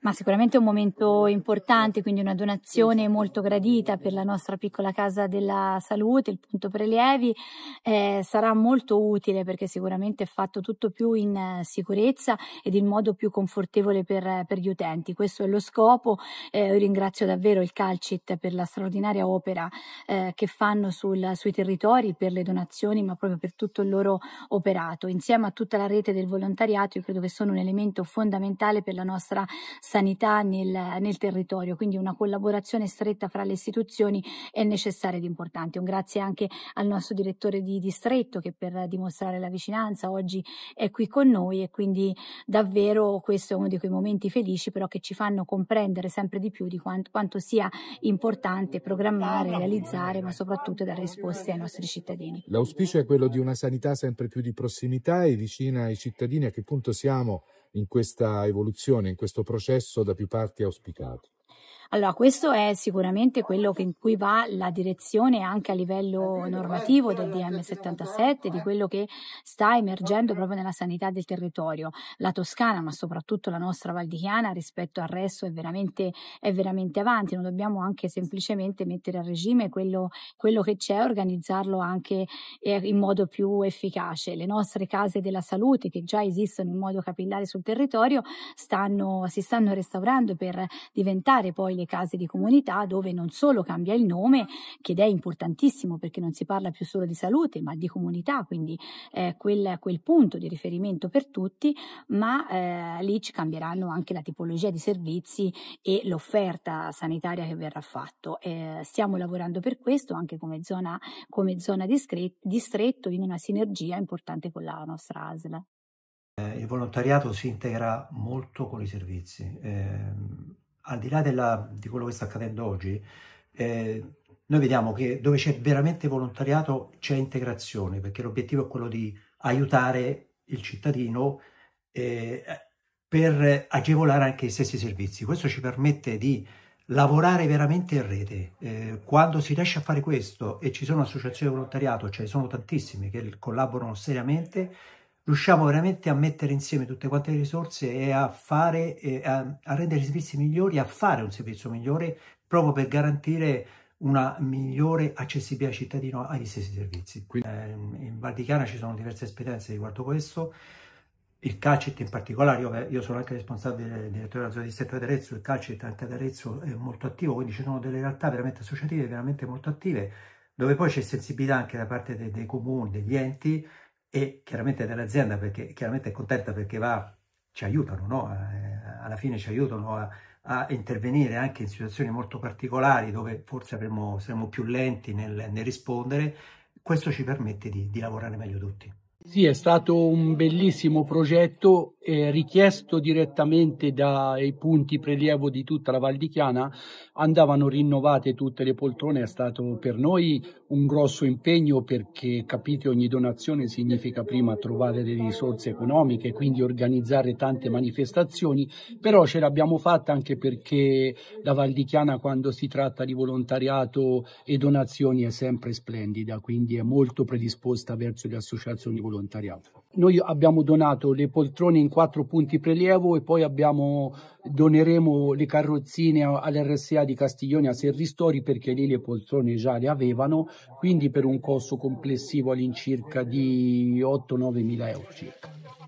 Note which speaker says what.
Speaker 1: ma sicuramente è un momento importante, quindi una donazione molto gradita per la nostra piccola casa della salute, il punto prelievi, eh, sarà molto utile perché sicuramente è fatto tutto più in eh, sicurezza ed in modo più confortevole per, eh, per gli utenti. Questo è lo scopo. Eh, ringrazio davvero il Calcit per la straordinaria opera eh, che fanno sul, sui territori per le donazioni, ma proprio per tutto il loro operato. Insieme a tutta la rete del volontariato, io credo che sono un elemento fondamentale per la nostra salute sanità nel, nel territorio, quindi una collaborazione stretta fra le istituzioni è necessaria ed importante. Un grazie anche al nostro direttore di distretto che per dimostrare la vicinanza oggi è qui con noi e quindi davvero questo è uno di quei momenti felici però che ci fanno comprendere sempre di più di quanto, quanto sia importante programmare, realizzare ma soprattutto dare risposte ai nostri cittadini.
Speaker 2: L'auspicio è quello di una sanità sempre più di prossimità e vicina ai cittadini a che punto siamo in questa evoluzione, in questo processo da più parti auspicato.
Speaker 1: Allora, questo è sicuramente quello in cui va la direzione anche a livello normativo del DM77, di quello che sta emergendo proprio nella sanità del territorio. La Toscana, ma soprattutto la nostra Val di Chiana, rispetto al resto è veramente, è veramente avanti. Non dobbiamo anche semplicemente mettere a regime quello, quello che c'è, organizzarlo anche eh, in modo più efficace. Le nostre case della salute, che già esistono in modo capillare sul territorio, stanno, si stanno restaurando per diventare poi delle case di comunità dove non solo cambia il nome, che è importantissimo perché non si parla più solo di salute, ma di comunità, quindi eh, quel, quel, punto di riferimento per tutti, ma eh, lì ci cambieranno anche la tipologia di servizi e l'offerta sanitaria che verrà fatto. Eh, stiamo lavorando per questo anche come zona, come zona di, scret- stretto in una sinergia importante con la nostra ASL.
Speaker 3: Eh, il volontariato si integra molto con i servizi. Eh, al di là della, di quello che sta accadendo oggi, eh, noi vediamo che dove c'è veramente volontariato c'è integrazione, perché l'obiettivo è quello di aiutare il cittadino eh, per agevolare anche i stessi servizi. Questo ci permette di lavorare veramente in rete. Eh, quando si riesce a fare questo e ci sono associazioni di volontariato, ce cioè ne sono tantissime che collaborano seriamente riusciamo veramente a mettere insieme tutte quante le risorse e a fare, eh, a, a rendere i servizi migliori, a fare un servizio migliore proprio per garantire una migliore accessibilità ai cittadini agli stessi servizi. Quindi... Eh, in Vaticana ci sono diverse esperienze riguardo questo, il Calcet in particolare, io, io, sono anche responsabile del direttore della zona di distretto di Arezzo, il Calcet anche ad Arezzo è molto attivo, quindi ci sono delle realtà veramente associative, veramente molto attive, dove poi c'è sensibilità anche da parte dei, dei comuni, degli enti, e chiaramente dell'azienda perché chiaramente è contenta perché va, ci aiutano, no? eh, alla fine ci aiutano a, a, intervenire anche in situazioni molto particolari dove forse avremo, saremo più lenti nel, nel rispondere, questo ci permette di, di lavorare meglio tutti.
Speaker 2: Sì, è stato un bellissimo progetto eh, richiesto direttamente dai punti prelievo di tutta la Val di Chiana. Andavano rinnovate tutte le poltrone, è stato per noi un grosso impegno perché capite ogni donazione significa prima trovare delle risorse economiche, quindi organizzare tante manifestazioni, però ce l'abbiamo fatta anche perché la Val di Chiana quando si tratta di volontariato e donazioni è sempre splendida, quindi è molto predisposta verso le associazioni volontariato. Noi abbiamo donato le poltrone in quattro punti prelievo e poi abbiamo, doneremo le carrozzine all'RSA di Castiglione a Serristori perché lì le poltrone già le avevano, quindi per un costo complessivo all'incirca di 8-9 mila euro circa.